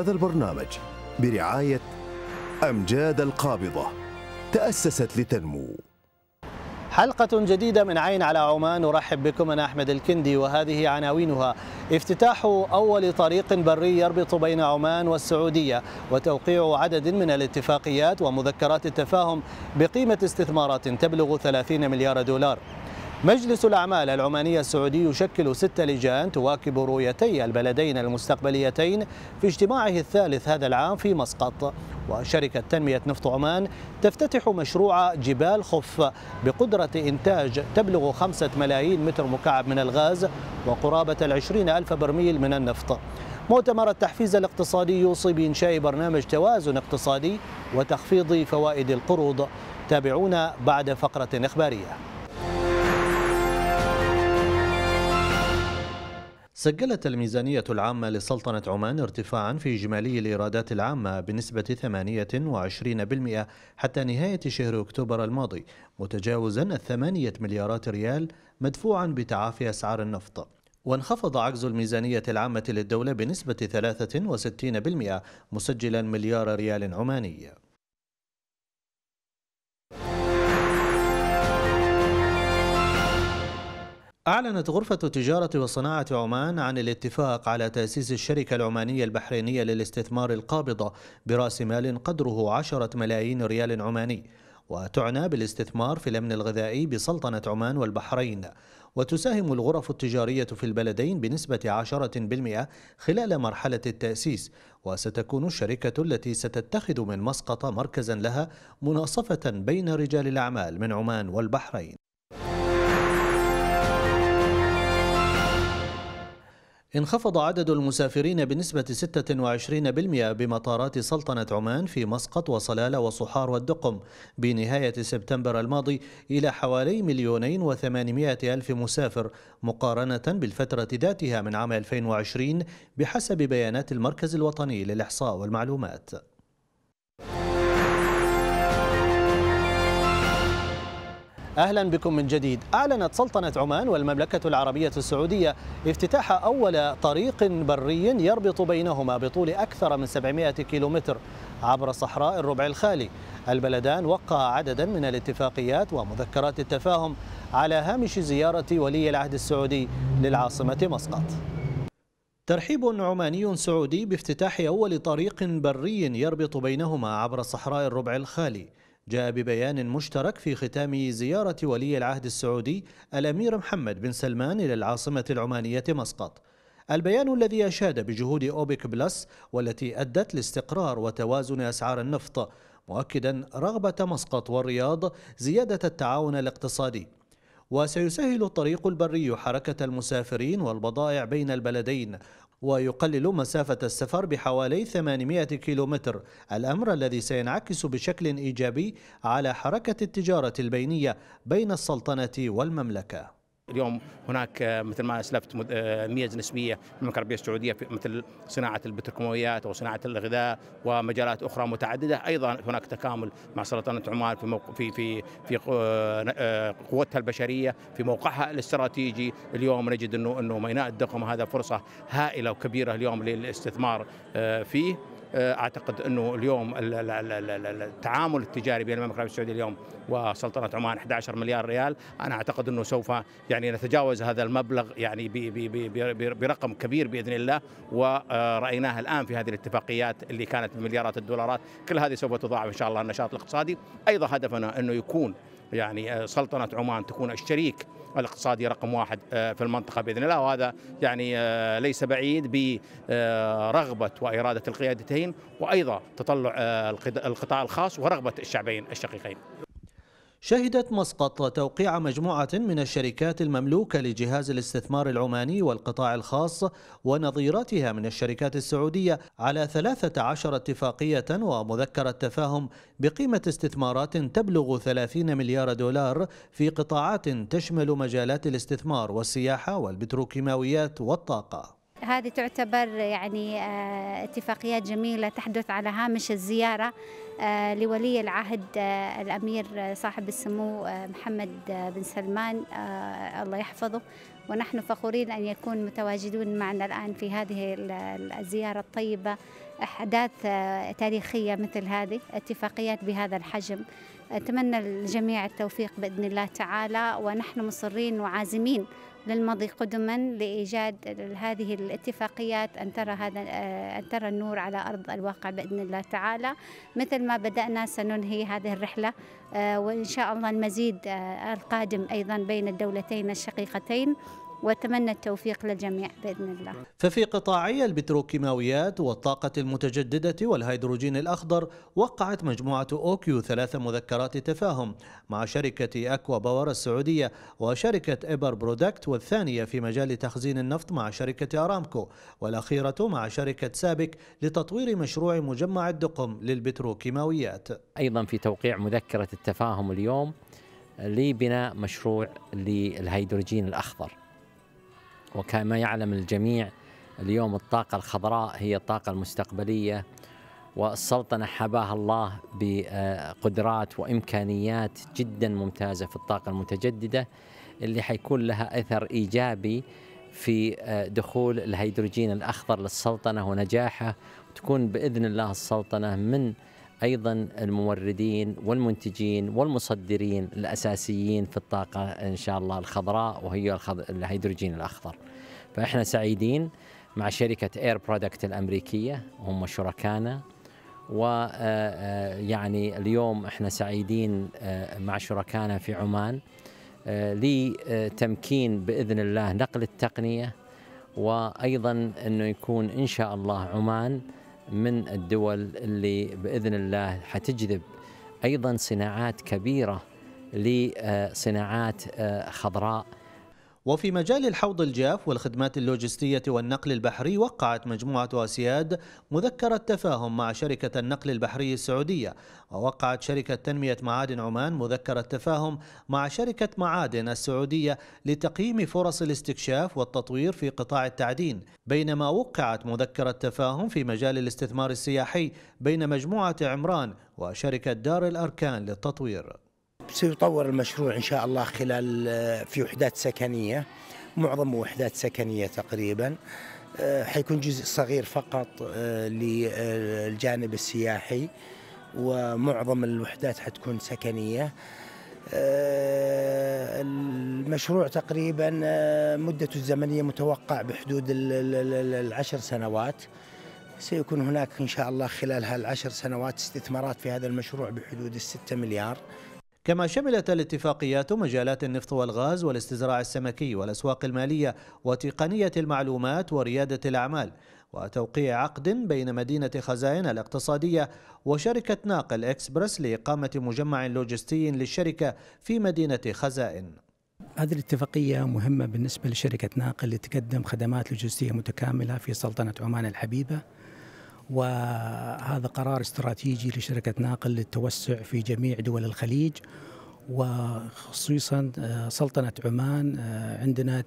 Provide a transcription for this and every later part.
هذا البرنامج برعاية أمجاد القابضة تأسست لتنمو حلقة جديدة من عين على عمان أرحب بكم أنا أحمد الكندي وهذه عناوينها افتتاح أول طريق بري يربط بين عمان والسعودية وتوقيع عدد من الاتفاقيات ومذكرات التفاهم بقيمة استثمارات تبلغ 30 مليار دولار مجلس الأعمال العماني السعودي يشكل ست لجان تواكب رؤيتي البلدين المستقبليتين في اجتماعه الثالث هذا العام في مسقط وشركة تنمية نفط عمان تفتتح مشروع جبال خف بقدرة إنتاج تبلغ خمسة ملايين متر مكعب من الغاز وقرابة العشرين ألف برميل من النفط مؤتمر التحفيز الاقتصادي يوصي بإنشاء برنامج توازن اقتصادي وتخفيض فوائد القروض تابعونا بعد فقرة إخبارية سجلت الميزانية العامة لسلطنة عمان ارتفاعا في إجمالي الإيرادات العامة بنسبة 28% حتى نهاية شهر أكتوبر الماضي متجاوزا الثمانية مليارات ريال مدفوعا بتعافي أسعار النفط وانخفض عجز الميزانية العامة للدولة بنسبة 63% مسجلا مليار ريال عماني أعلنت غرفة التجارة وصناعة عمان عن الاتفاق على تأسيس الشركة العمانية البحرينية للاستثمار القابضة برأس مال قدره 10 ملايين ريال عماني وتعنى بالاستثمار في الأمن الغذائي بسلطنة عمان والبحرين وتساهم الغرف التجارية في البلدين بنسبة 10% خلال مرحلة التأسيس وستكون الشركة التي ستتخذ من مسقط مركزا لها مناصفة بين رجال الأعمال من عمان والبحرين انخفض عدد المسافرين بنسبة 26% بمطارات سلطنة عمان في مسقط وصلالة وصحار والدقم بنهاية سبتمبر الماضي إلى حوالي مليونين وثمانمائة ألف مسافر مقارنة بالفترة ذاتها من عام 2020 بحسب بيانات المركز الوطني للإحصاء والمعلومات أهلا بكم من جديد أعلنت سلطنة عمان والمملكة العربية السعودية افتتاح أول طريق بري يربط بينهما بطول أكثر من 700 كيلومتر عبر صحراء الربع الخالي البلدان وقع عددا من الاتفاقيات ومذكرات التفاهم على هامش زيارة ولي العهد السعودي للعاصمة مسقط ترحيب عماني سعودي بافتتاح أول طريق بري يربط بينهما عبر صحراء الربع الخالي جاء ببيان مشترك في ختام زيارة ولي العهد السعودي الأمير محمد بن سلمان إلى العاصمة العمانية مسقط البيان الذي أشاد بجهود أوبك بلس والتي أدت لاستقرار وتوازن أسعار النفط مؤكدا رغبة مسقط والرياض زيادة التعاون الاقتصادي وسيسهل الطريق البري حركة المسافرين والبضائع بين البلدين ويقلل مسافة السفر بحوالي 800 كيلومتر الأمر الذي سينعكس بشكل إيجابي على حركة التجارة البينية بين السلطنة والمملكة اليوم هناك آه، مثل ما اسلفت ميز آه، نسبيه في المملكه العربيه السعوديه في مثل صناعه البتروكيماويات وصناعه الغذاء ومجالات اخرى متعدده ايضا هناك تكامل مع سلطنه عمان في في في في آه، قوتها البشريه في موقعها الاستراتيجي اليوم نجد انه انه ميناء الدقم هذا فرصه هائله وكبيره اليوم للاستثمار فيه آه، اعتقد انه اليوم التعامل التجاري بين المملكه العربيه السعوديه اليوم وسلطنه عمان 11 مليار ريال انا اعتقد انه سوف يعني نتجاوز هذا المبلغ يعني برقم كبير باذن الله ورايناه الان في هذه الاتفاقيات اللي كانت بمليارات الدولارات كل هذه سوف تضاعف ان شاء الله النشاط الاقتصادي ايضا هدفنا انه يكون يعني آه، سلطنه عمان تكون الشريك الاقتصادي رقم واحد آه، في المنطقة بإذن الله وهذا يعني آه، ليس بعيد برغبة وإرادة القيادتين وأيضا تطلع آه، القطاع الخاص ورغبة الشعبين الشقيقين شهدت مسقط توقيع مجموعة من الشركات المملوكة لجهاز الاستثمار العماني والقطاع الخاص ونظيرتها من الشركات السعودية على 13 اتفاقية ومذكرة تفاهم بقيمة استثمارات تبلغ 30 مليار دولار في قطاعات تشمل مجالات الاستثمار والسياحة والبتروكيماويات والطاقة. هذه تعتبر يعني آه، اتفاقيات جميلة تحدث على هامش الزيارة آه، لولي العهد آه، الأمير آه، صاحب السمو محمد بن سلمان الله يحفظه ونحن فخورين أن يكون متواجدون معنا الآن في هذه الزيارة الطيبة أحداث تاريخية مثل هذه اتفاقيات بهذا الحجم أتمنى للجميع التوفيق بإذن الله تعالى ونحن مصرين وعازمين للمضي قدما لإيجاد هذه الاتفاقيات أن ترى هذا آه، أن ترى النور على أرض الواقع بإذن الله تعالى مثل ما بدأنا سننهي هذه الرحلة آه، وإن شاء الله المزيد آه، القادم أيضا بين الدولتين الشقيقتين وأتمنى التوفيق للجميع بإذن الله ففي قطاعي البتروكيماويات والطاقة المتجددة والهيدروجين الأخضر وقعت مجموعة أوكيو ثلاث مذكرات تفاهم مع شركة أكوا باور السعودية وشركة إبر برودكت والثانية في مجال تخزين النفط مع شركة أرامكو والأخيرة مع شركة سابك لتطوير مشروع مجمع الدقم للبتروكيماويات أيضا في توقيع مذكرة التفاهم اليوم لبناء مشروع للهيدروجين الأخضر وكما يعلم الجميع اليوم الطاقة الخضراء هي الطاقة المستقبلية والسلطنة حباها الله بقدرات وإمكانيات جدا ممتازة في الطاقة المتجددة اللي حيكون لها أثر إيجابي في آه، دخول الهيدروجين الأخضر للسلطنة ونجاحه وتكون بإذن الله السلطنة من ايضا الموردين والمنتجين والمصدرين الاساسيين في الطاقه ان شاء الله الخضراء وهي الهيدروجين الاخضر. فاحنا سعيدين مع شركه اير برودكت الامريكيه هم شركائنا ويعني آه، آه، اليوم احنا سعيدين آه، مع شركائنا في عمان لتمكين باذن الله نقل التقنيه وايضا انه يكون ان شاء الله عمان من الدول اللي باذن الله حتجذب ايضا صناعات كبيره لصناعات آه، خضراء وفي مجال الحوض الجاف والخدمات اللوجستية والنقل البحري وقعت مجموعة أسياد مذكرة تفاهم مع شركة النقل البحري السعودية ووقعت شركة تنمية معادن عمان مذكرة تفاهم مع شركة معادن السعودية لتقييم فرص الاستكشاف والتطوير في قطاع التعدين بينما وقعت مذكرة تفاهم في مجال الاستثمار السياحي بين مجموعة عمران وشركة دار الأركان للتطوير سيطور المشروع إن شاء الله خلال آه، في وحدات سكنية معظم وحدات سكنية تقريبا آه، حيكون جزء صغير فقط آه، للجانب السياحي ومعظم الوحدات حتكون سكنية المشروع تقريبا مدته الزمنية متوقع بحدود العشر سنوات سيكون هناك إن شاء الله خلال هالعشر سنوات استثمارات في هذا المشروع بحدود الستة مليار كما شملت الاتفاقيات مجالات النفط والغاز والاستزراع السمكي والأسواق المالية وتقنية المعلومات وريادة الأعمال وتوقيع عقد بين مدينة خزائن الاقتصادية وشركة ناقل إكسبرس لإقامة مجمع لوجستي للشركة في مدينة خزائن هذه الاتفاقية مهمة بالنسبة لشركة ناقل لتقدم خدمات لوجستية متكاملة في سلطنة عمان الحبيبة وهذا قرار استراتيجي لشركة ناقل للتوسع في جميع دول الخليج وخصوصا آه، سلطنة عمان آه، عندنا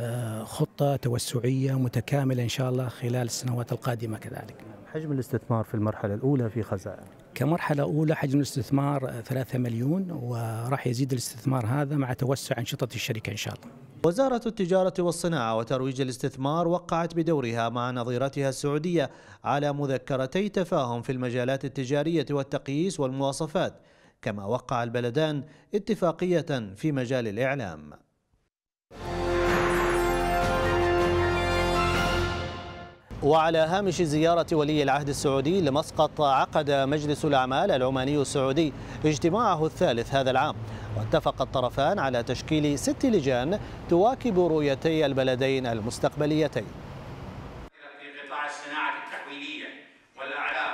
آه، خطة توسعية متكاملة إن شاء الله خلال السنوات القادمة كذلك حجم الاستثمار في المرحلة الأولى في خزائن كمرحلة أولى حجم الاستثمار 3 مليون وراح يزيد الاستثمار هذا مع توسع أنشطة الشركة إن شاء الله وزارة التجارة والصناعة وترويج الاستثمار وقعت بدورها مع نظيرتها السعودية على مذكرتي تفاهم في المجالات التجارية والتقييس والمواصفات كما وقع البلدان اتفاقية في مجال الإعلام وعلى هامش زيارة ولي العهد السعودي لمسقط عقد مجلس الأعمال العماني السعودي اجتماعه الثالث هذا العام واتفق الطرفان على تشكيل ست لجان تواكب رؤيتي البلدين المستقبليتين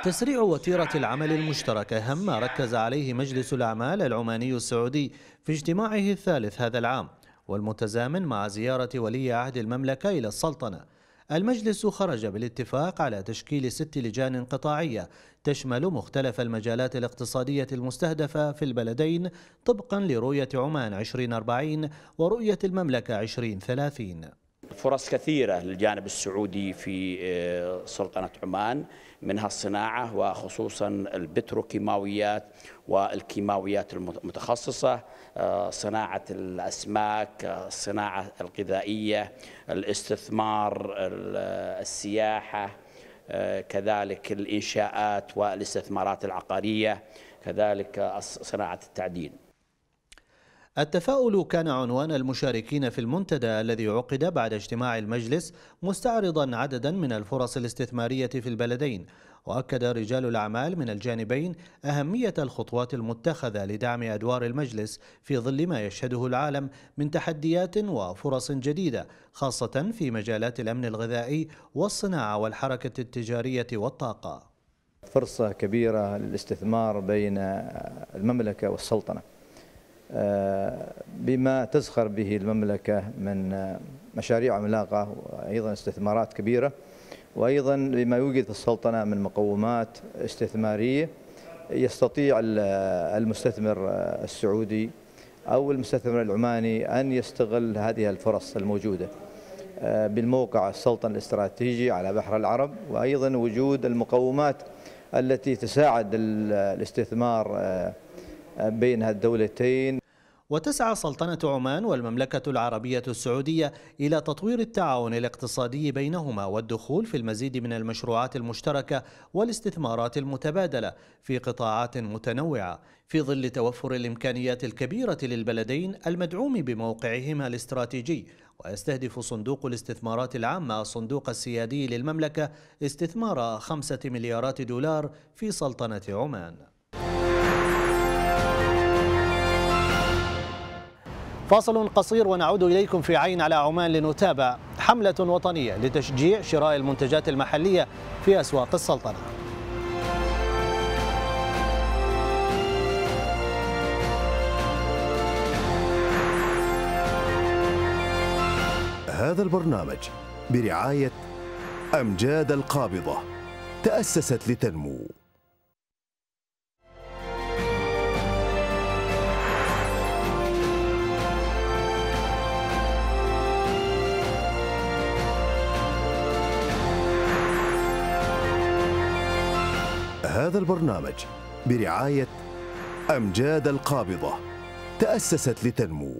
تسريع وتيرة العمل المشترك أهم ما ركز عليه مجلس الأعمال العماني السعودي في اجتماعه الثالث هذا العام والمتزامن مع زيارة ولي عهد المملكة إلى السلطنة المجلس خرج بالاتفاق على تشكيل ست لجان قطاعية تشمل مختلف المجالات الاقتصادية المستهدفة في البلدين طبقا لرؤية عمان 2040 ورؤية المملكة 2030 فرص كثيرة للجانب السعودي في آه، سلطنة عمان منها الصناعة وخصوصا البتروكيماويات والكيماويات المتخصصة آه، صناعة الأسماك الصناعة آه، الغذائية الاستثمار السياحة كذلك الإنشاءات والاستثمارات العقارية كذلك صناعة التعدين التفاؤل كان عنوان المشاركين في المنتدى الذي عقد بعد اجتماع المجلس مستعرضا عددا من الفرص الاستثمارية في البلدين وأكد رجال الأعمال من الجانبين أهمية الخطوات المتخذة لدعم أدوار المجلس في ظل ما يشهده العالم من تحديات وفرص جديدة خاصة في مجالات الأمن الغذائي والصناعة والحركة التجارية والطاقة فرصة كبيرة للاستثمار بين المملكة والسلطنة آه، بما تزخر به المملكة من آه، مشاريع عملاقة وأيضا استثمارات كبيرة وأيضا بما يوجد في السلطنة من مقومات استثمارية يستطيع آه، المستثمر السعودي أو المستثمر العماني أن يستغل هذه الفرص الموجودة بالموقع السلطنة الاستراتيجي على بحر العرب وأيضا وجود المقومات التي تساعد الاستثمار بين الدولتين وتسعى سلطنة عمان والمملكة العربية السعودية إلى تطوير التعاون الاقتصادي بينهما والدخول في المزيد من المشروعات المشتركة والاستثمارات المتبادلة في قطاعات متنوعة في ظل توفر الإمكانيات الكبيرة للبلدين المدعوم بموقعهما الاستراتيجي ويستهدف صندوق الاستثمارات العامة الصندوق السيادي للمملكة استثمار خمسة مليارات دولار في سلطنة عمان فاصل قصير ونعود إليكم في عين على عمان لنتابع حملة وطنية لتشجيع شراء المنتجات المحلية في أسواق السلطنة هذا البرنامج برعاية أمجاد القابضة تأسست لتنمو هذا البرنامج برعاية أمجاد القابضة تأسست لتنمو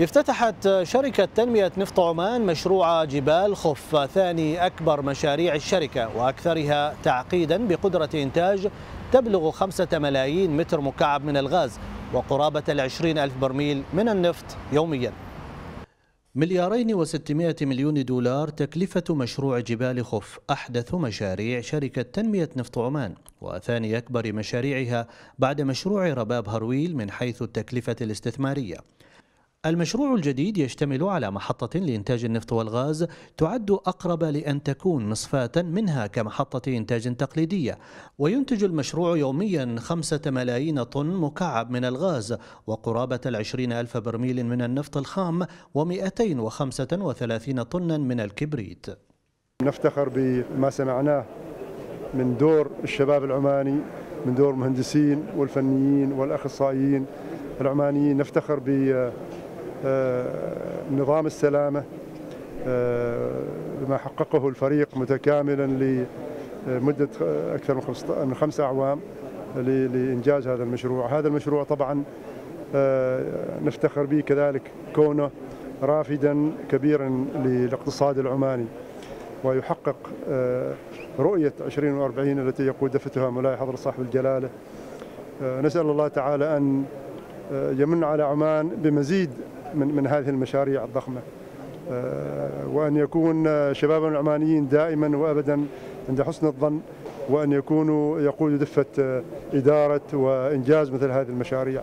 افتتحت شركة تنمية نفط عمان مشروع جبال خف ثاني أكبر مشاريع الشركة وأكثرها تعقيدا بقدرة إنتاج تبلغ خمسة ملايين متر مكعب من الغاز وقرابة العشرين ألف برميل من النفط يومياً مليارين وستمائة مليون دولار تكلفة مشروع جبال خف أحدث مشاريع شركة تنمية نفط عمان وثاني أكبر مشاريعها بعد مشروع رباب هرويل من حيث التكلفة الاستثمارية المشروع الجديد يشتمل على محطة لإنتاج النفط والغاز تعد أقرب لأن تكون مصفاة منها كمحطة إنتاج تقليدية وينتج المشروع يوميا خمسة ملايين طن مكعب من الغاز وقرابة العشرين ألف برميل من النفط الخام ومئتين وخمسة وثلاثين طنا من الكبريت نفتخر بما سمعناه من دور الشباب العماني من دور المهندسين والفنيين والأخصائيين العمانيين نفتخر ب آه، نظام السلامة آه، ما حققه الفريق متكاملا لمدة آه، أكثر من خمس أعوام لإنجاز هذا المشروع هذا المشروع طبعا نفتخر به كذلك كونه رافدا كبيرا للاقتصاد العماني ويحقق رؤية 2040 التي يقود دفتها ملاي حضرة صاحب الجلالة نسأل الله تعالى أن يمن على عمان بمزيد من من هذه المشاريع الضخمه آه، وان يكون شبابنا العمانيين دائما وابدا عند حسن الظن وان يكونوا يقودوا دفه اداره وانجاز مثل هذه المشاريع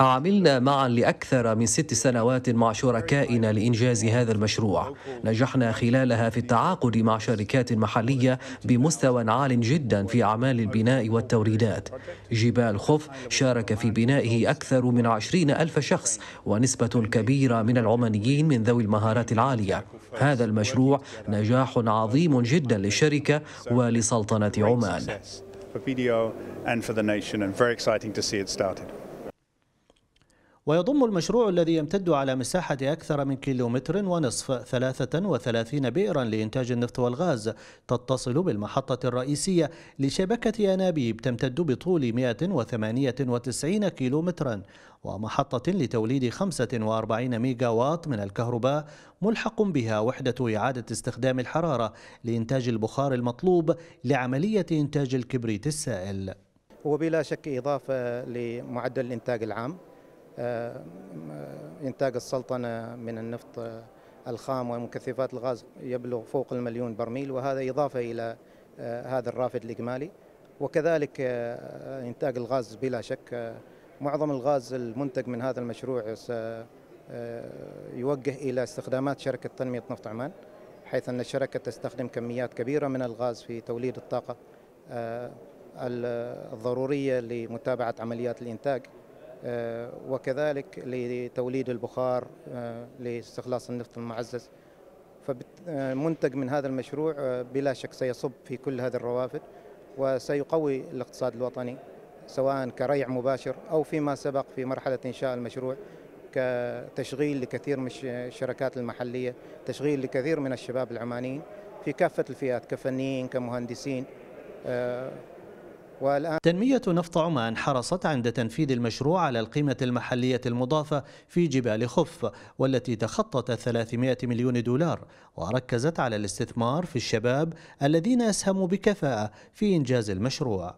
عملنا معا لأكثر من ست سنوات مع شركائنا لإنجاز هذا المشروع نجحنا خلالها في التعاقد مع شركات محلية بمستوى عال جدا في أعمال البناء والتوريدات جبال خف شارك في بنائه أكثر من عشرين ألف شخص ونسبة كبيرة من العمانيين من ذوي المهارات العالية هذا المشروع نجاح عظيم جدا للشركة ولسلطنة عمان video and for the nation, and very exciting to see it started. ويضم المشروع الذي يمتد على مساحة أكثر من كيلومتر ونصف 33 بئرا لإنتاج النفط والغاز تتصل بالمحطة الرئيسية لشبكة أنابيب تمتد بطول 198 كيلومترا ومحطة لتوليد 45 ميجا واط من الكهرباء ملحق بها وحدة إعادة استخدام الحرارة لإنتاج البخار المطلوب لعملية إنتاج الكبريت السائل وبلا شك إضافة لمعدل الإنتاج العام آه، إنتاج السلطنة من النفط الخام ومكثفات الغاز يبلغ فوق المليون برميل وهذا إضافة إلى آه، هذا الرافد الإجمالي وكذلك آه، إنتاج الغاز بلا شك معظم الغاز المنتج من هذا المشروع سيوجه إلى استخدامات شركة تنمية نفط عمان حيث أن الشركة تستخدم كميات كبيرة من الغاز في توليد الطاقة الضرورية لمتابعة عمليات الإنتاج آه، وكذلك لتوليد البخار آه، لاستخلاص النفط المعزز فمنتج آه، من هذا المشروع بلا شك سيصب في كل هذه الروافد وسيقوي الاقتصاد الوطني سواء كريع مباشر أو فيما سبق في مرحلة إنشاء المشروع كتشغيل لكثير من الشركات المحلية تشغيل لكثير من الشباب العمانيين في كافة الفئات كفنيين كمهندسين والآن تنمية نفط عمان حرصت عند تنفيذ المشروع على القيمة المحلية المضافة في جبال خف والتي تخطت 300 مليون دولار وركزت على الاستثمار في الشباب الذين أسهموا بكفاءة في إنجاز المشروع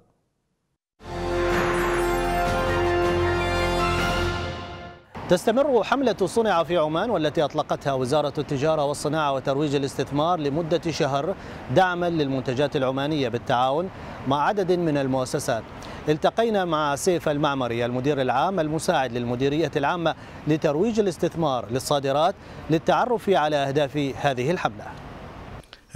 تستمر حملة صنع في عمان والتي أطلقتها وزارة التجارة والصناعة وترويج الاستثمار لمدة شهر دعما للمنتجات العمانية بالتعاون مع عدد من المؤسسات التقينا مع سيف المعمري المدير العام المساعد للمديرية العامة لترويج الاستثمار للصادرات للتعرف على أهداف هذه الحملة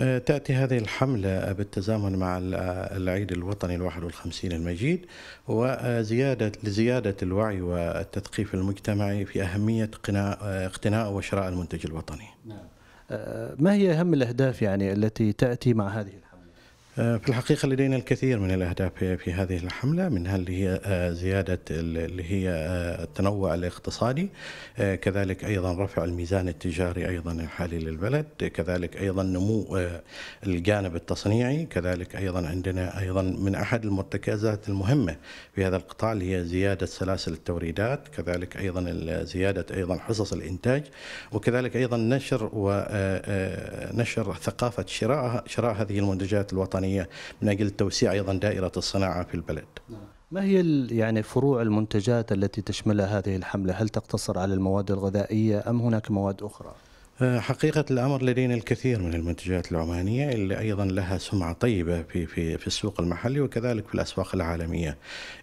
آه، تأتي هذه الحملة بالتزامن مع آه، العيد الوطني الواحد والخمسين المجيد وزيادة لزيادة الوعي والتثقيف المجتمعي في أهمية آه، اقتناء وشراء المنتج الوطني نعم. ما هي أهم الأهداف يعني التي تأتي مع هذه الحملة؟ آه، في الحقيقة لدينا الكثير من الأهداف في هذه الحملة منها آه، اللي هي زيادة اللي هي التنوع الاقتصادي آه، كذلك أيضا رفع الميزان التجاري أيضا الحالي للبلد كذلك أيضا نمو الجانب التصنيعي كذلك أيضا عندنا أيضا من أحد المرتكزات المهمة في هذا القطاع اللي هي زيادة سلاسل التوريدات كذلك أيضا زيادة أيضا حصص الإنتاج وكذلك أيضا نشر ونشر ثقافة شراء شراء هذه المنتجات الوطنية الوطنية من أجل توسيع أيضا دائرة الصناعة في البلد نعم. ما هي يعني فروع المنتجات التي تشملها هذه الحملة؟ هل تقتصر على المواد الغذائية أم هناك مواد أخرى؟ آه، حقيقة الأمر لدينا الكثير من المنتجات العمانية اللي أيضا لها سمعة طيبة في في في السوق المحلي وكذلك في الأسواق العالمية.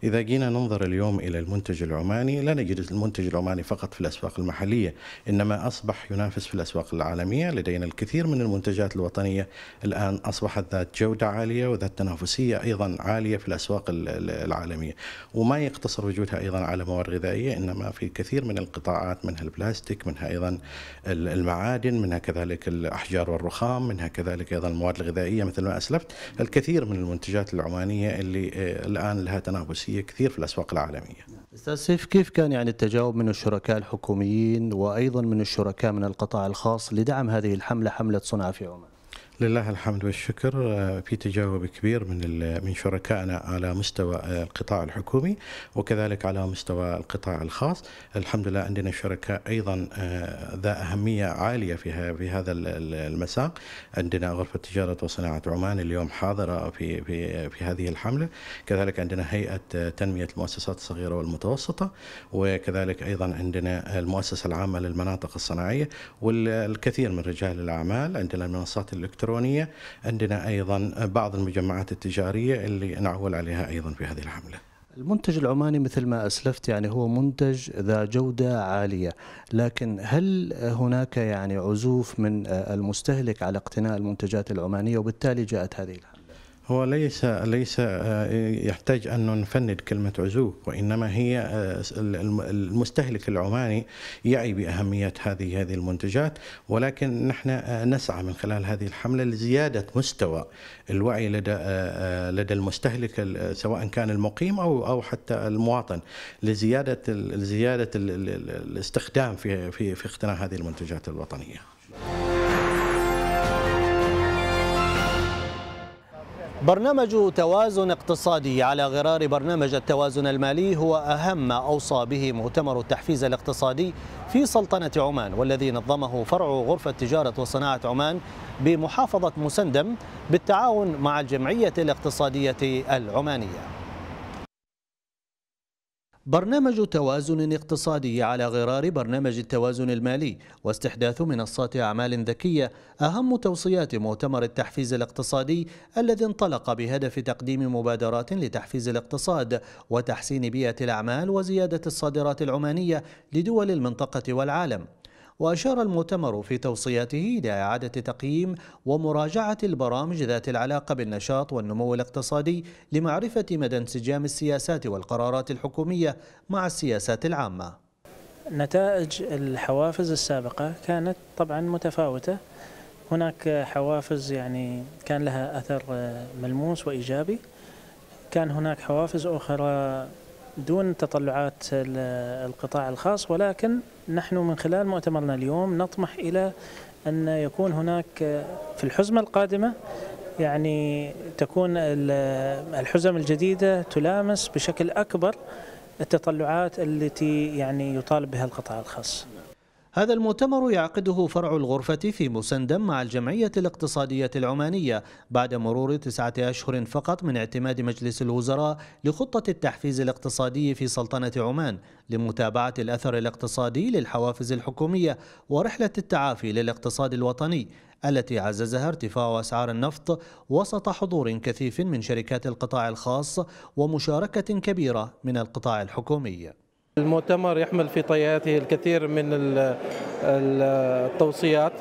إذا جينا ننظر اليوم إلى المنتج العماني لا نجد المنتج العماني فقط في الأسواق المحلية، إنما أصبح ينافس في الأسواق العالمية، لدينا الكثير من المنتجات الوطنية الآن أصبحت ذات جودة عالية وذات تنافسية أيضا عالية في الأسواق العالمية، وما يقتصر وجودها أيضا على مواد غذائية إنما في كثير من القطاعات منها البلاستيك منها أيضا المعادن المعادن منها كذلك الأحجار والرخام منها كذلك أيضا المواد الغذائية مثل ما أسلفت الكثير من المنتجات العمانية اللي آه، الآن لها تنافسية كثير في الأسواق العالمية أستاذ سيف كيف كان يعني التجاوب من الشركاء الحكوميين وأيضا من الشركاء من القطاع الخاص لدعم هذه الحملة حملة صنع في عمان لله الحمد والشكر آه، في تجاوب كبير من من شركائنا على مستوى آه، القطاع الحكومي وكذلك على مستوى القطاع الخاص الحمد لله عندنا شركاء ايضا آه، ذا اهميه عاليه في في هذا المساق عندنا غرفه تجاره وصناعه عمان اليوم حاضره في في في هذه الحمله كذلك عندنا هيئه تنميه المؤسسات الصغيره والمتوسطه وكذلك ايضا عندنا المؤسسه العامه للمناطق الصناعيه والكثير من رجال الاعمال عندنا المنصات الالكترونيه الإلكترونية عندنا أيضا بعض المجمعات التجارية اللي نعول عليها أيضا في هذه الحملة المنتج العماني مثل ما اسلفت يعني هو منتج ذا جوده عاليه، لكن هل هناك يعني عزوف من المستهلك على اقتناء المنتجات العمانيه وبالتالي جاءت هذه الحالة؟ هو ليس ليس آه، يحتاج أن نفند كلمة عزوف وإنما هي آه، المستهلك العماني يعي بأهمية هذه هذه المنتجات ولكن نحن آه، نسعى من خلال هذه الحملة لزيادة مستوى الوعي لدى لدى المستهلك سواء كان المقيم أو أو حتى المواطن لزيادة زيادة الاستخدام في في في اقتناء هذه المنتجات الوطنية. برنامج توازن اقتصادي على غرار برنامج التوازن المالي هو أهم ما أوصى به مؤتمر التحفيز الاقتصادي في سلطنة عمان والذي نظمه فرع غرفة تجارة وصناعة عمان بمحافظة مسندم بالتعاون مع الجمعية الاقتصادية العمانية برنامج توازن اقتصادي على غرار برنامج التوازن المالي واستحداث منصات أعمال ذكية أهم توصيات مؤتمر التحفيز الاقتصادي الذي انطلق بهدف تقديم مبادرات لتحفيز الاقتصاد وتحسين بيئة الأعمال وزيادة الصادرات العمانية لدول المنطقة والعالم وأشار المؤتمر في توصياته إلى إعادة تقييم ومراجعة البرامج ذات العلاقة بالنشاط والنمو الاقتصادي لمعرفة مدى انسجام السياسات والقرارات الحكومية مع السياسات العامة نتائج الحوافز السابقة كانت طبعا متفاوتة هناك حوافز يعني كان لها أثر ملموس وإيجابي كان هناك حوافز أخرى دون تطلعات القطاع الخاص ولكن نحن من خلال مؤتمرنا اليوم نطمح إلى أن يكون هناك في الحزمة القادمة يعني تكون الحزم الجديدة تلامس بشكل أكبر التطلعات التي يعني يطالب بها القطاع الخاص هذا المؤتمر يعقده فرع الغرفة في مسندم مع الجمعية الاقتصادية العمانية بعد مرور تسعة أشهر فقط من اعتماد مجلس الوزراء لخطة التحفيز الاقتصادي في سلطنة عمان لمتابعة الأثر الاقتصادي للحوافز الحكومية ورحلة التعافي للاقتصاد الوطني التي عززها ارتفاع أسعار النفط وسط حضور كثيف من شركات القطاع الخاص ومشاركة كبيرة من القطاع الحكومي المؤتمر يحمل في طياته الكثير من التوصيات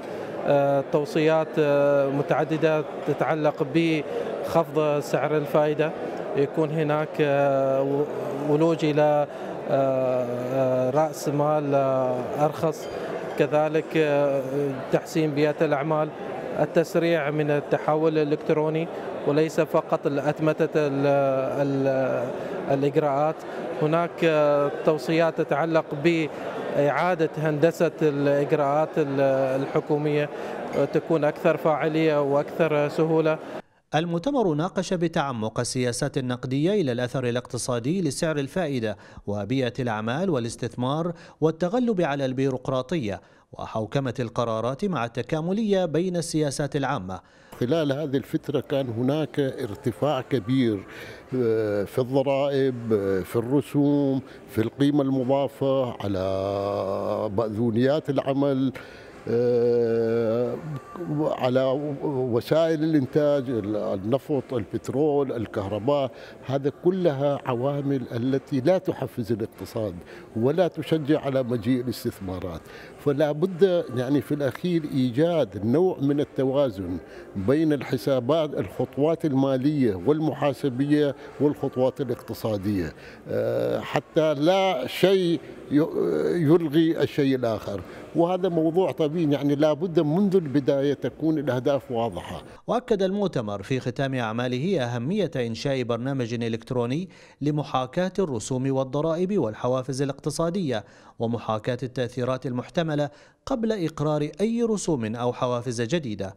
آه، توصيات آه، متعددة تتعلق بخفض سعر الفائدة يكون هناك آه، ولوج إلى رأس مال أرخص كذلك تحسين بيئة الأعمال التسريع من التحول الالكتروني وليس فقط اتمته الاجراءات هناك توصيات تتعلق باعاده هندسه الاجراءات الحكوميه تكون اكثر فاعليه واكثر سهوله المؤتمر ناقش بتعمق السياسات النقدية إلى الأثر الاقتصادي لسعر الفائدة وبيئة الأعمال والاستثمار والتغلب على البيروقراطية وحوكمة القرارات مع التكاملية بين السياسات العامة خلال هذه الفترة كان هناك ارتفاع كبير آه، في الضرائب آه، في الرسوم في القيمة المضافة على مأذونيات العمل آه، على وسائل الانتاج النفط البترول الكهرباء هذا كلها عوامل التي لا تحفز الاقتصاد ولا تشجع على مجيء الاستثمارات فلا بد يعني في الاخير ايجاد نوع من التوازن بين الحسابات الخطوات الماليه والمحاسبيه والخطوات الاقتصاديه آه، حتى لا شيء يلغي الشيء الاخر وهذا موضوع طبيعي يعني لابد منذ البداية تكون الأهداف واضحة وأكد المؤتمر في ختام أعماله أهمية إنشاء برنامج إلكتروني لمحاكاة الرسوم والضرائب والحوافز الاقتصادية ومحاكاة التأثيرات المحتملة قبل إقرار أي رسوم أو حوافز جديدة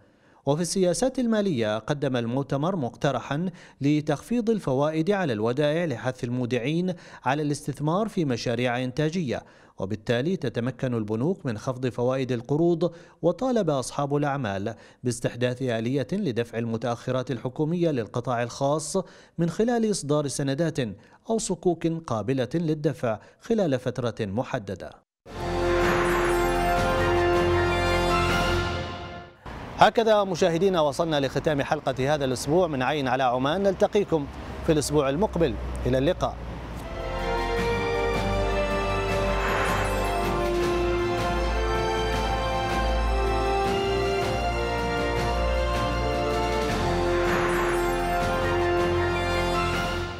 وفي السياسات المالية قدم المؤتمر مقترحا لتخفيض الفوائد على الودائع لحث المودعين على الاستثمار في مشاريع إنتاجية وبالتالي تتمكن البنوك من خفض فوائد القروض وطالب أصحاب الأعمال باستحداث آلية لدفع المتأخرات الحكومية للقطاع الخاص من خلال إصدار سندات أو صكوك قابلة للدفع خلال فترة محددة هكذا مشاهدينا وصلنا لختام حلقة هذا الأسبوع من عين على عمان نلتقيكم في الأسبوع المقبل إلى اللقاء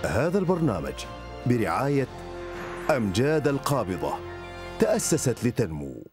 هذا البرنامج برعاية أمجاد القابضة تأسست لتنمو